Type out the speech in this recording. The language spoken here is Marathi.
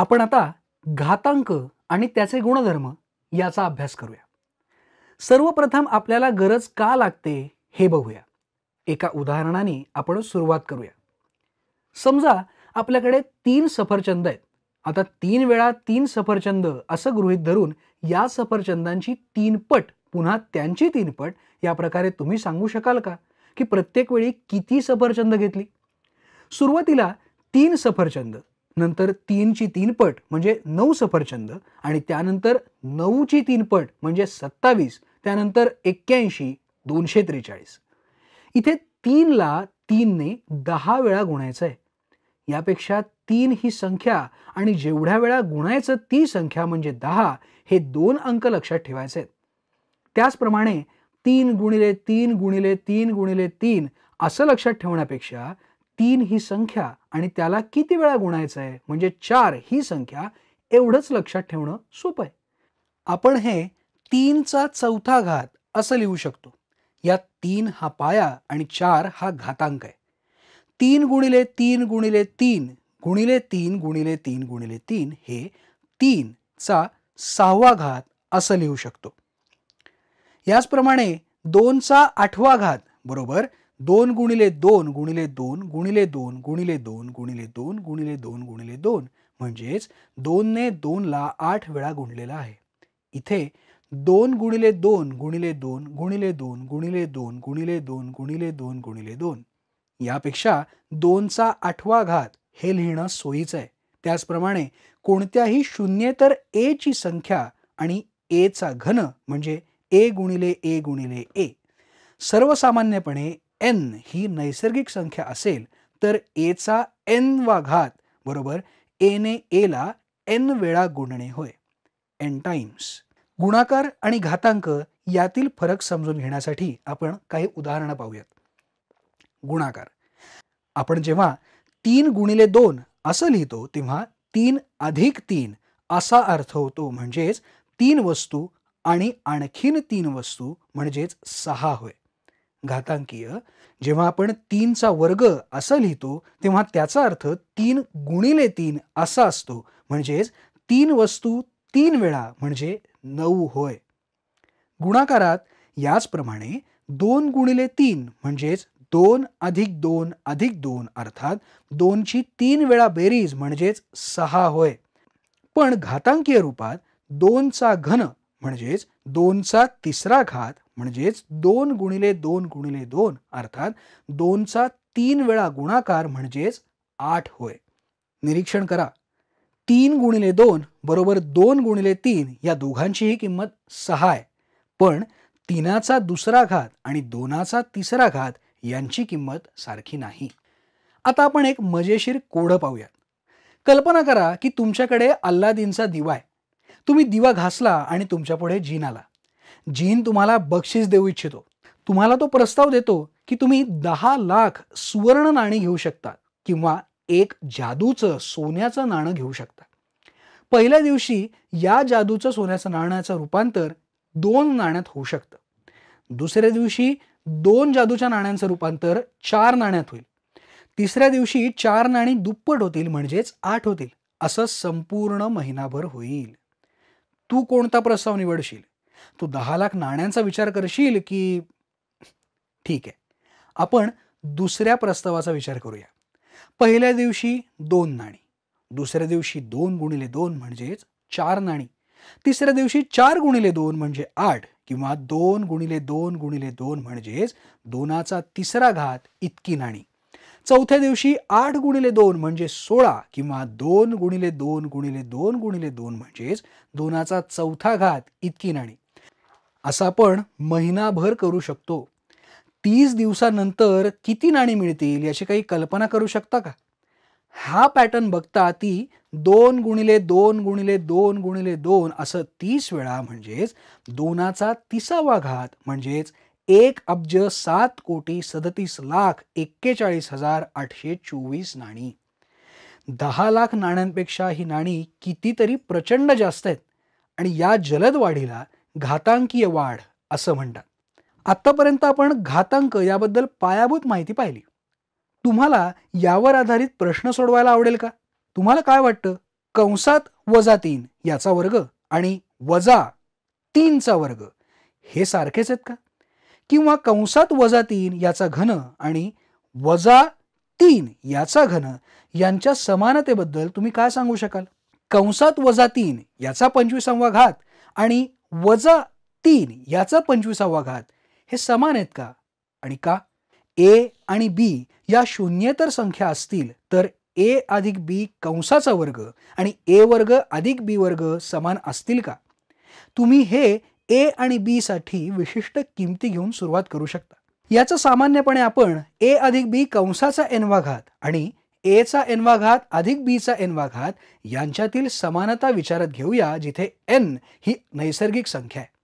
आपण आता घातांक आणि त्याचे गुणधर्म याचा अभ्यास करूया सर्वप्रथम आपल्याला गरज का लागते हे बघूया एका उदाहरणाने आपण सुरुवात करूया समजा आपल्याकडे तीन सफरचंद आहेत आता तीन वेळा तीन सफरचंद असं गृहीत धरून या सफरचंदांची तीन पट पुन्हा त्यांची तीन पट या प्रकारे तुम्ही सांगू शकाल का की प्रत्येक वेळी किती सफरचंद घेतली सुरुवातीला तीन सफरचंद नंतर तीनची तीन पट म्हणजे नऊ सफरचंद आणि त्यानंतर नऊची तीन पट म्हणजे सत्तावीस त्यानंतर एक्क्याऐंशी दोनशे त्रेचाळीस इथे तीनला तीनने दहा वेळा गुणायचं आहे यापेक्षा तीन ही संख्या आणि जेवढ्या वेळा गुणायचं ती संख्या म्हणजे दहा हे दोन अंक लक्षात ठेवायचे आहेत त्याचप्रमाणे तीन गुणिले तीन गुणिले तीन गुणिले तीन असं लक्षात ठेवण्यापेक्षा तीन ही संख्या आणि त्याला किती वेळा गुणायचं आहे म्हणजे चार ही संख्या एवढंच लक्षात ठेवणं सोपं आहे आपण हे तीनचा चौथा घात असं लिहू शकतो यात तीन हा पाया आणि चार हा घातांक आहे तीन गुणिले तीन गुणिले तीन गुणिले तीन गुणिले तीन गुणिले तीन हे तीनचा सहावा घात असं लिहू शकतो याचप्रमाणे दोनचा आठवा घात बरोबर दोन गुणिले दोन गुणिले दोन गुणिले दोन गुणिले दोन गुणिले दोन गुणिले दोन गुणिले दोन म्हणजेच दोनने दोनला आठ वेळा गुणलेला आहे इथे दोन गुणिले दोन गुणिले दोन गुणिले दोन गुणिले दोन गुणिले दोन गुणिले दोन गुणिले दोन यापेक्षा दोनचा आठवा घात हे लिहिणं सोयीचं आहे त्याचप्रमाणे कोणत्याही शून्य तर ए ची संख्या आणि ए चा घन म्हणजे ए गुणिले ए गुणिले ए सर्वसामान्यपणे एन ही नैसर्गिक संख्या असेल तर एचा एन वा घात बरोबर एने एला एन वेळा गुणणे होय एन टाइम्स गुणाकार आणि घातांक यातील फरक समजून घेण्यासाठी आपण काही उदाहरणं पाहूयात गुणाकार आपण जेव्हा तीन गुणिले दोन असं लिहितो तेव्हा तीन अधिक तीन असा अर्थ होतो म्हणजेच तीन वस्तू आणि आणखीन तीन वस्तू म्हणजेच सहा होय घातांकीय जेव्हा आपण तीनचा वर्ग असं लिहितो तेव्हा त्याचा अर्थ तीन गुणिले तीन असा असतो म्हणजेच तीन वस्तू तीन वेळा म्हणजे नऊ होय गुणाकारात याचप्रमाणे दोन गुणिले तीन म्हणजेच दोन अधिक दोन अधिक दोन अर्थात दोनची तीन वेळा बेरीज म्हणजेच सहा होय पण घातांकीय रूपात दोनचा घन म्हणजेच दोनचा तिसरा घात म्हणजेच दोन गुणिले दोन गुणिले दोन अर्थात दोनचा तीन वेळा गुणाकार म्हणजेच आठ होय निरीक्षण करा तीन गुणिले दोन बरोबर दोन गुणिले तीन या दोघांचीही किंमत सहा आहे पण तीनाचा दुसरा घात आणि दोनाचा तिसरा घात यांची किंमत सारखी नाही आता आपण एक मजेशीर कोडं पाहूयात कल्पना करा की तुमच्याकडे अल्लादीनचा दिवा आहे तुम्ही दिवा घासला आणि तुमच्यापुढे जीन आला जीन तुम्हाला बक्षीस देऊ इच्छितो तुम्हाला तो प्रस्ताव देतो की तुम्ही दहा लाख सुवर्ण नाणी घेऊ शकता किंवा एक जादूचं सोन्याचं नाणं घेऊ शकता पहिल्या दिवशी या जादूचं सोन्याचं नाण्याचं रूपांतर दोन नाण्यात होऊ शकतं दुसऱ्या दिवशी दोन जादूच्या नाण्यांचं रूपांतर चार नाण्यात होईल तिसऱ्या दिवशी चार नाणी दुप्पट होतील म्हणजेच आठ होतील असं संपूर्ण महिनाभर होईल तू कोणता प्रस्ताव निवडशील तू दहा लाख नाण्यांचा विचार करशील की ठीक आहे आपण दुसऱ्या प्रस्तावाचा विचार करूया पहिल्या दिवशी दोन नाणी दुसऱ्या दिवशी दोन गुणिले दोन म्हणजेच चार नाणी तिसऱ्या दिवशी चार गुणिले दोन म्हणजे आठ किंवा दोन गुणिले दोन गुणिले दोन म्हणजेच दोनाचा तिसरा घात इतकी नाणी चौथ्या दिवशी आठ गुणिले दोन म्हणजे सोळा किंवा दोन गुणिले दोन गुणिले दोन गुणिले दोन म्हणजेच दोनाचा चौथा घात इतकी नाणी असं आपण महिनाभर करू शकतो तीस दिवसानंतर किती नाणी मिळतील याची काही कल्पना करू शकता का हा पॅटर्न बघता ती दोन गुणिले दोन गुणिले दोन गुणिले दोन असं तीस वेळा म्हणजेच दोनाचा तिसावा घात म्हणजेच एक अब्ज सात कोटी सदतीस लाख एक्केचाळीस हजार आठशे चोवीस नाणी दहा लाख नाण्यांपेक्षा ही नाणी कितीतरी प्रचंड जास्त आहेत आणि या जलद वाढीला घातांकीय वाढ असं म्हणतात आतापर्यंत आपण घातांक याबद्दल पायाभूत माहिती पाहिली तुम्हाला यावर आधारित प्रश्न सोडवायला आवडेल का तुम्हाला काय वाटतं कंसात वजा तीन याचा वर्ग आणि वजा तीनचा वर्ग हे सारखेच आहेत का किंवा कंसात वजा तीन याचा घन आणि वजा तीन याचा घन यांच्या समानतेबद्दल तुम्ही काय सांगू शकाल कंसात वजा तीन याचा पंचवीसावा घात आणि वजा तीन याचा पंचवीसावा घात हे समान आहेत का आणि का ए आणि बी या शून्येतर संख्या असतील तर ए अधिक बी कंसाचा वर्ग आणि ए वर्ग अधिक बी वर्ग समान असतील का तुम्ही हे ए आणि बी साठी विशिष्ट किमती घेऊन सुरुवात करू शकता याचं सामान्यपणे आपण ए अधिक बी कंसाचा एनवा घात आणि एचा एनवा घात अधिक बीचा एनवा घात यांच्यातील समानता विचारात घेऊया जिथे एन ही नैसर्गिक संख्या आहे